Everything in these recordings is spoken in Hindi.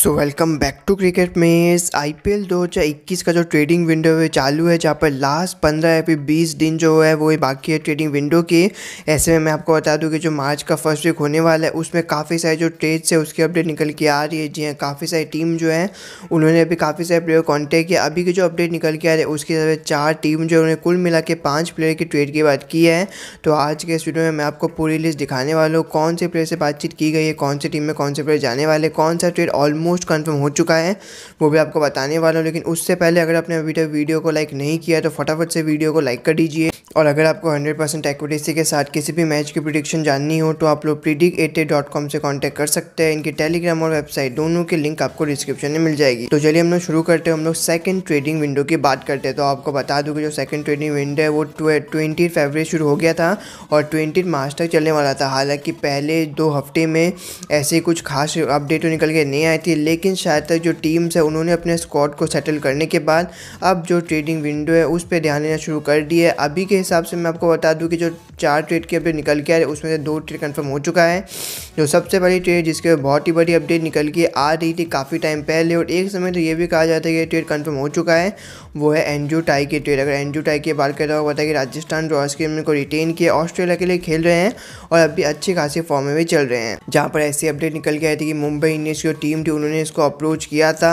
so welcome back to cricket maze I P L दो हज़ार इक्कीस का जो ट्रेडिंग विंडो है चालू है जहाँ पर लास्ट पंद्रह या फिर बीस दिन जो है वो बाकी है ट्रेडिंग विंडो के ऐसे में मैं आपको बता दूँ कि जो मार्च का फर्स्ट वीक होने वाला है उसमें काफ़ी सारे जो ट्रेड्स है उसकी अपडेट निकल के आ रही है जी हाँ काफ़ी सारी टीम जो है उन्होंने अभी काफ़ी सारे प्लेयर कॉन्टैक्ट किया अभी की जो अपडेट निकल के आ रही है उसके तरह चार टीम जो उन्होंने कुल मिला के पाँच प्लेयर की ट्रेड की बात की है तो आज के इस वीडियो में मैं आपको पूरी लिस्ट दिखाने वाला हूँ कौन से प्लेयर से बातचीत की गई है कौन सी टीम में कौन से प्लेयर जाने वाले कौन सा ट्रेड ऑलमोस्ट ऑलमोस्ट कंफर्म हो चुका है वो भी आपको बताने वाला हूँ लेकिन उससे पहले अगर आपने अभी तक वीडियो को लाइक नहीं किया तो फटाफट से वीडियो को लाइक कर दीजिए और अगर आपको 100 परसेंट एक्यूरेसी के साथ किसी भी मैच की प्रिडिक्शन जाननी हो तो आप लोग डॉट कॉम से कांटेक्ट कर सकते हैं इनके टेलीग्राम और वेबसाइट दोनों के लिंक आपको डिस्क्रिप्शन में मिल जाएगी तो चलिए हम लोग शुरू करते हैं हम लोग सेकंड ट्रेडिंग विंडो की बात करते हैं तो आपको बता दूँ कि जो सेकंड ट्रेडिंग विंडो है वो ट्वेंटी फेबरी शुरू हो गया था और ट्वेंटी मार्च तक चलने वाला था हालाँकि पहले दो हफ्ते में ऐसे कुछ खास अपडेट तो निकल के नहीं आई थी लेकिन शायद तक जो टीम्स है उन्होंने अपने स्कॉड को सेटल करने के बाद अब जो ट्रेडिंग विंडो है उस पर ध्यान देना शुरू कर दिया है अभी के हिसाब से मैं आपको बता दूं कि जो चार ट्रेड की अपडेट निकल के आ रही है उसमें से दो ट्रेड कंफर्म हो चुका है जो सबसे बड़ी ट्रेड जिसके बहुत ही बड़ी अपडेट निकल के आ रही थी काफ़ी टाइम पहले और एक समय तो ये भी कहा जाता है कि ट्रेड कन्फर्म हो चुका है वो है एनजू टाई की ट्रेड अगर एनजू टाई की बात करें तो बताया कि राजस्थान रॉयल्स की को रिटेन किया ऑस्ट्रेलिया के लिए खेल रहे हैं और अभी अच्छी खासी फॉर्म में भी चल रहे हैं जहाँ पर ऐसी अपडेट निकल के आई थी कि मुंबई इंडियंस की टीम थी उन्होंने इसको अप्रोच किया था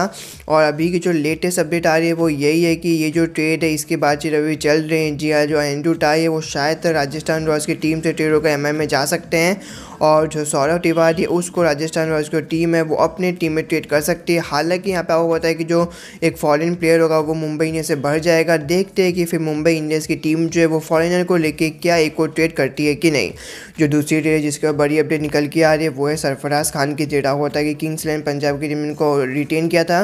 और अभी की जो लेटेस्ट अपडेट आ रही है वो यही है कि ये जो ट्रेड है इसके बातचीत अभी चल रहे हैं जी हाँ जो एन इंटू टाई है वो शायद राजस्थान रॉयल्स की टीम से टेरो का एम में जा सकते हैं और जो सौरभ तिवारी उसको राजस्थान रॉयल्स की टीम है वो अपने टीम में ट्रेड कर सकती है हालांकि यहाँ पे आपको पता है कि जो एक फॉरेन प्लेयर होगा वो मुंबई इंडियंस से बढ़ जाएगा देखते हैं कि फिर मुंबई इंडियंस की टीम जो है वो फॉरेनर को लेकर क्या एक को ट्रेड करती है कि नहीं जो दूसरी ट्रेड जिसके ऊपर बड़ी अपडेट निकल के आ रही है वो है सरफराज खान की ट्रेड आपको पता है कि किंग्स इलेवन पंजाब की टीम इनको रिटेन किया था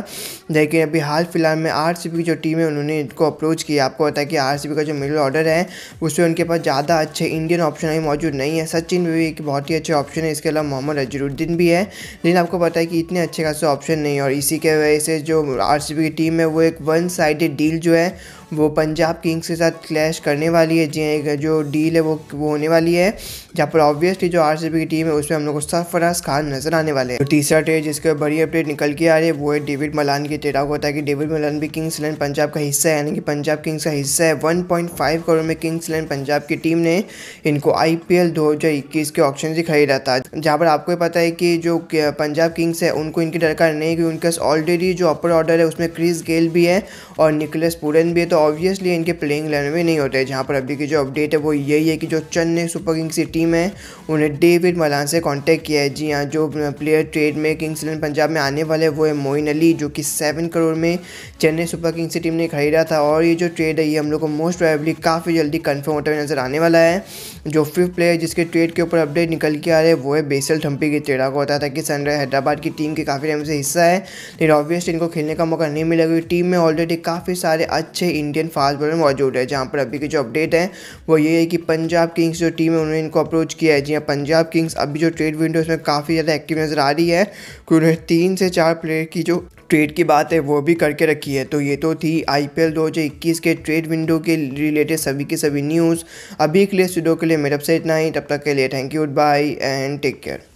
लेकिन अभी हाल फिलहाल में आर की जो टीम है उन्होंने इनको अप्रोच किया आपको पता है कि आर का जो मिडिल ऑर्डर है उसमें उनके पास ज़्यादा अच्छे इंडियन ऑप्शन अभी मौजूद नहीं है सचिन भी एक बहुत ही अच्छे ऑप्शन है इसके अलावा मोहम्मद अजरुद्दीन भी है लेकिन आपको पता है कि इतने अच्छे खासे ऑप्शन नहीं और इसी के वजह से जो आर की टीम है वो एक वन साइड डील जो है वो पंजाब किंग्स के साथ क्लैश करने वाली है जी जो डील है वो वो होने वाली है जहाँ पर ऑब्वियसली जो आर की टीम है उसमें हम लोग को सरफराज खान नजर आने वाले हैं तो तीसरा टेस्ट जिसके बड़ी अपडेट निकल के आ रही है वो है डेविड मलान की टेरा को ताकि डेविड मलान भी किंग्स इलेवन पंजाब का हिस्सा है यानी कि पंजाब किंग्स का हिस्सा है वन करोड़ में किंग्स इलेवन पंजाब की टीम ने इनको आईपीएल 2021 के ऑप्शन से खरीदा था जहाँ पर आपको पता है कि जो पंजाब किंग्स है उनको इनकी दरकार नहीं क्योंकि उनके ऑलरेडी जो अपर ऑर्डर है उसमें क्रिस गेल भी है और निकलेस पुरन भी है तो तो ऑब्वियसली इनके प्लेइंग इलेवन में नहीं होते जहाँ पर अभी की जो अपडेट है वो यही है कि जो चेन्नई सुपर किंग्स की टीम है उन्हें डेविड मलान से कॉन्टैक्ट किया है जी हाँ जो प्लेयर ट्रेड में किंग्स इलेवन पंजाब में आने वाले वो है मोइन अली जो कि सेवन करोड़ में चेन्नई सुपर किंग्स की टीम ने खरीदा था और ये जो ट्रेड है ये हम लोग को मोस्ट प्राइवली काफ़ी जल्दी कन्फर्म होते हुए नजर आने वाला है जो फिफ्थ प्लेयर जिसके ट्रेड के ऊपर अपडेट निकल के आ रहे हैं वो है बेसल थम्पी की ट्रेडा को होता था कि सनराइज हैदराबाद की टीम के काफ़ी टाइम से हिस्सा है लेकिन ऑब्वियसली इनको खेलने का मौका नहीं मिला क्योंकि टीम में ऑलरेडी काफ़ी सारे अच्छे इंडियन फास्ट बॉलर मौजूद है जहाँ पर अभी की जो अपडेट है वो ये है कि पंजाब किंग्स जो टीम है उन्होंने इनको अप्रोच किया है जी हाँ पंजाब किंग्स अभी जो ट्रेड विंडो उसमें काफ़ी ज़्यादा एक्टिव नज़र आ रही है उन्होंने तीन से चार प्लेयर की जो ट्रेड की बात है वो भी करके रखी है तो ये तो थी आई पी एल दो हज़ार इक्कीस के ट्रेड विंडो के रिलेटेड सभी की सभी न्यूज़ अभी के लिए स्टूडियो के लिए मेरे से इतना ही तब तक के लिए thank you goodbye and take care